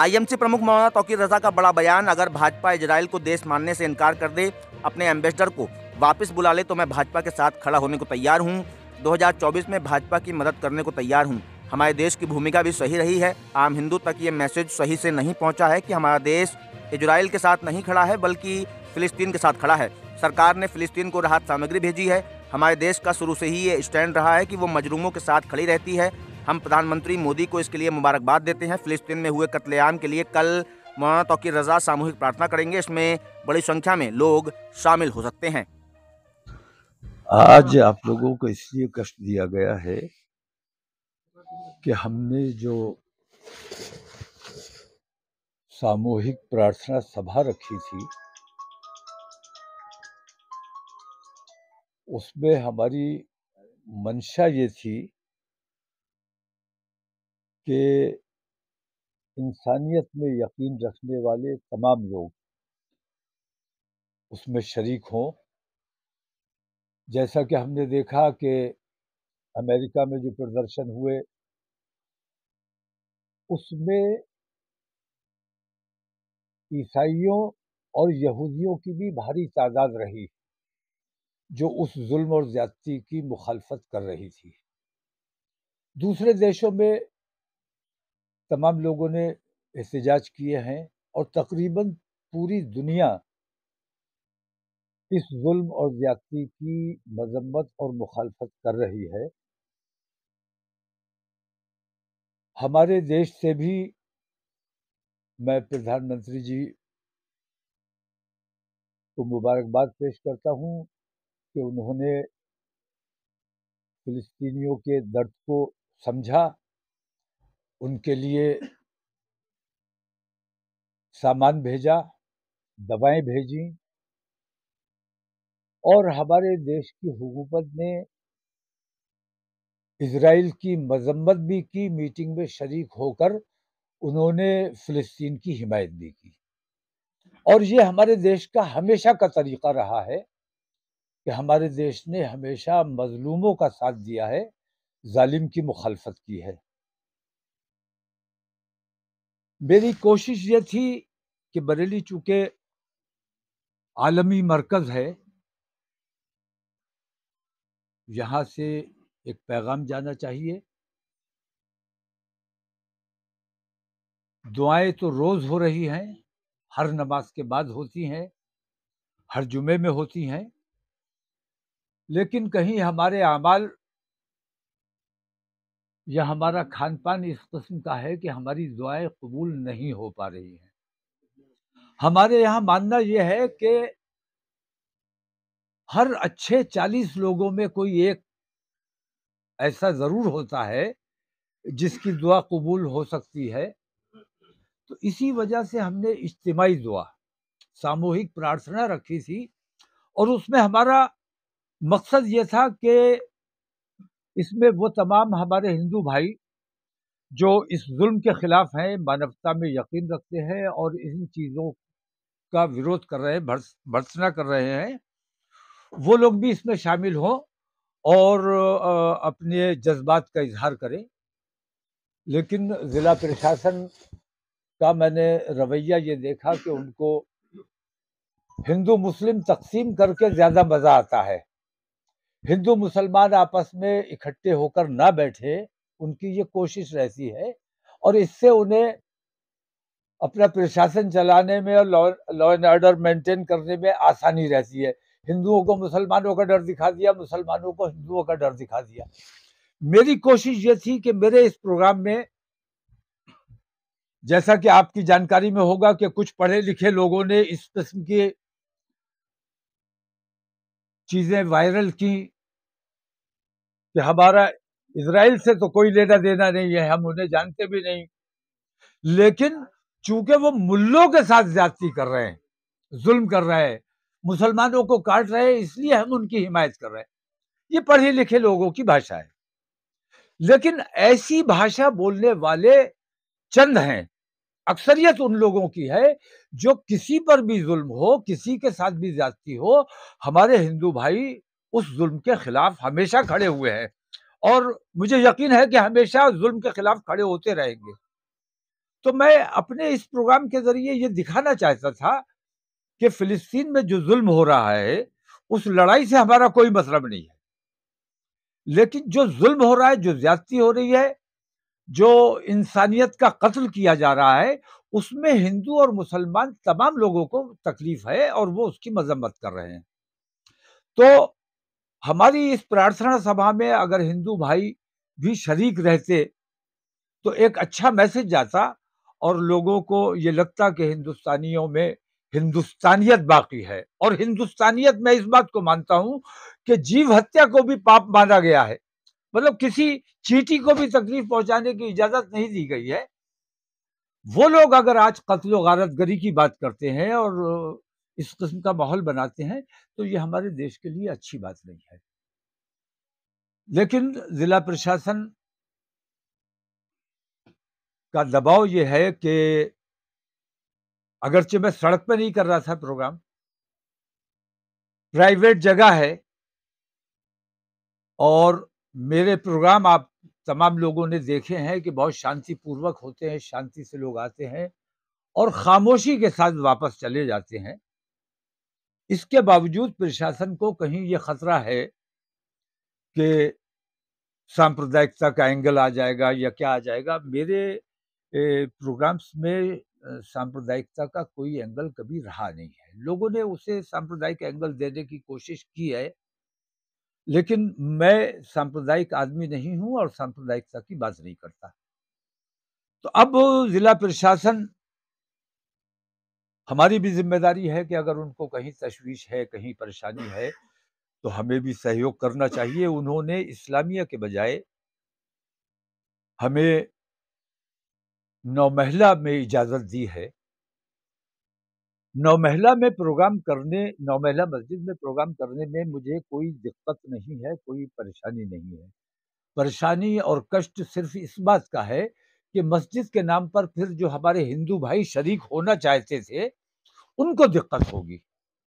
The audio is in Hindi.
आईएमसी प्रमुख मौलाना तोकी रजा का बड़ा बयान अगर भाजपा इजराइल को देश मानने से इनकार कर दे अपने एम्बेसडर को वापस बुला ले तो मैं भाजपा के साथ खड़ा होने को तैयार हूँ 2024 में भाजपा की मदद करने को तैयार हूँ हमारे देश की भूमिका भी सही रही है आम हिंदू तक ये मैसेज सही से नहीं पहुँचा है कि हमारा देश इजराइल के साथ नहीं खड़ा है बल्कि फिलिस्तीन के साथ खड़ा है सरकार ने फिलिस्तीन को राहत सामग्री भेजी है हमारे देश का शुरू से ही ये स्टैंड रहा है कि वो मजरूमों के साथ खड़ी रहती है हम प्रधानमंत्री मोदी को इसके लिए मुबारकबाद देते हैं फिलिस्तीन में हुए कत्लेआम के लिए कल मौलाना तोकी रजा सामूहिक प्रार्थना करेंगे इसमें बड़ी संख्या में लोग शामिल हो सकते हैं आज आप लोगों को इसलिए कष्ट दिया गया है कि हमने जो सामूहिक प्रार्थना सभा रखी थी उसमें हमारी मंशा ये थी कि इंसानियत में यकीन रखने वाले तमाम लोग उसमें शरीक हों जैसा कि हमने देखा कि अमेरिका में जो प्रदर्शन हुए उसमें ईसाइयों और यहूदियों की भी भारी तादाद रही जो उस जुल्म और ज्यादती की मुखालफत कर रही थी दूसरे देशों में तमाम लोगों ने एहतजाज किए हैं और तकरीबन पूरी दुनिया इस जुल्म और ज्यादती की मजम्मत और मुखालफत कर रही है हमारे देश से भी मैं प्रधानमंत्री जी को मुबारकबाद पेश करता हूं कि उन्होंने फिलिस्तीनियों के दर्द को समझा उनके लिए सामान भेजा दवाएं भेजी और हमारे देश की हुकूमत ने इसराइल की मजम्मत भी की मीटिंग में शरीक होकर उन्होंने फ़लस्तीन की हिमायत भी की और ये हमारे देश का हमेशा का तरीक़ा रहा है कि हमारे देश ने हमेशा मजलूमों का साथ दिया है जालिम की मुखालफत की है मेरी कोशिश ये थी कि बरेली चूँकि आलमी मरकज़ है यहाँ से एक पैगाम जाना चाहिए दुआएं तो रोज़ हो रही हैं हर नमाज के बाद होती हैं हर जुमे में होती हैं लेकिन कहीं हमारे अमाल या हमारा खान पान इस कस्म का है कि हमारी दुआएं कबूल नहीं हो पा रही हैं हमारे यहाँ मानना यह है कि हर अच्छे चालीस लोगों में कोई एक ऐसा ज़रूर होता है जिसकी दुआ कबूल हो सकती है तो इसी वजह से हमने इज्तमाही दुआ सामूहिक प्रार्थना रखी थी और उसमें हमारा मकसद ये था कि इसमें वो तमाम हमारे हिंदू भाई जो इस जुल्म के खिलाफ हैं मानवता में यकीन रखते हैं और इन चीज़ों का विरोध कर रहे हैं भर्सना कर रहे हैं वो लोग भी इसमें शामिल हों और अपने जज्बात का इजहार करें लेकिन ज़िला प्रशासन का मैंने रवैया ये देखा कि उनको हिंदू मुस्लिम तकसीम करके ज़्यादा मज़ा आता है हिंदू मुसलमान आपस में इकट्ठे होकर ना बैठे उनकी ये कोशिश रहती है और इससे उन्हें अपना प्रशासन चलाने में और लॉ एंड ऑर्डर मेंटेन करने में आसानी रहती है हिंदुओं को मुसलमानों का डर दिखा दिया मुसलमानों को हिंदुओं का डर दिखा दिया मेरी कोशिश ये थी कि मेरे इस प्रोग्राम में जैसा कि आपकी जानकारी में होगा कि कुछ पढ़े लिखे लोगों ने इस किस्म की चीज़ें वायरल की कि हमारा इसराइल से तो कोई लेना देना नहीं है हम उन्हें जानते भी नहीं लेकिन चूंकि वो मुल्लों के साथ ज्यादती कर रहे हैं जुल्म कर रहे हैं मुसलमानों को काट रहे हैं इसलिए हम उनकी हिमायत कर रहे हैं ये पढ़े लिखे लोगों की भाषा है लेकिन ऐसी भाषा बोलने वाले चंद हैं अक्सरियत उन लोगों की है जो किसी पर भी जुल्म हो किसी के साथ भी ज्यादती हो हमारे हिंदू भाई उस जुल्म के खिलाफ हमेशा खड़े हुए हैं और मुझे यकीन है कि हमेशा जुल्म के खिलाफ खड़े होते रहेंगे तो मैं अपने इस प्रोग्राम के जरिए ये दिखाना चाहता था कि फिलिस्तीन में जो जुल्म हो रहा है उस लड़ाई से हमारा कोई मतलब नहीं है लेकिन जो जुल्म हो रहा है जो ज्यादती हो रही है जो इंसानियत का कत्ल किया जा रहा है उसमें हिंदू और मुसलमान तमाम लोगों को तकलीफ है और वो उसकी मजम्मत कर रहे हैं तो हमारी इस प्रार्थना सभा में अगर हिंदू भाई भी शरीक रहते तो एक अच्छा मैसेज जाता और लोगों को ये लगता कि हिंदुस्तानियों में हिंदुस्तानियत बाकी है और हिंदुस्तानियत मैं इस बात को मानता हूं कि जीव हत्या को भी पाप माना गया है मतलब किसी चीटी को भी तकलीफ पहुंचाने की इजाजत नहीं दी गई है वो लोग अगर आज कत्ल गारतगरी गरी की बात करते हैं और इस किस्म का माहौल बनाते हैं तो ये हमारे देश के लिए अच्छी बात नहीं है लेकिन जिला प्रशासन का दबाव ये है कि अगरचे मैं सड़क पर नहीं कर रहा था प्रोग्राम प्राइवेट जगह है और मेरे प्रोग्राम आप तमाम लोगों ने देखे हैं कि बहुत शांतिपूर्वक होते हैं शांति से लोग आते हैं और ख़ामोशी के साथ वापस चले जाते हैं इसके बावजूद प्रशासन को कहीं ये खतरा है कि सांप्रदायिकता का एंगल आ जाएगा या क्या आ जाएगा मेरे प्रोग्राम्स में सांप्रदायिकता का कोई एंगल कभी रहा नहीं है लोगों ने उसे सांप्रदायिक एंगल देने की कोशिश की है लेकिन मैं सांप्रदायिक आदमी नहीं हूं और सांप्रदायिकता की बात नहीं करता तो अब जिला प्रशासन हमारी भी जिम्मेदारी है कि अगर उनको कहीं तशवीश है कहीं परेशानी है तो हमें भी सहयोग करना चाहिए उन्होंने इस्लामिया के बजाय हमें नौमहला में इजाज़त दी है नौमहला में प्रोग्राम करने नौमहला मस्जिद में प्रोग्राम करने में मुझे कोई दिक्कत नहीं है कोई परेशानी नहीं है परेशानी और कष्ट सिर्फ इस बात का है कि मस्जिद के नाम पर फिर जो हमारे हिंदू भाई शरीक होना चाहते थे उनको दिक्कत होगी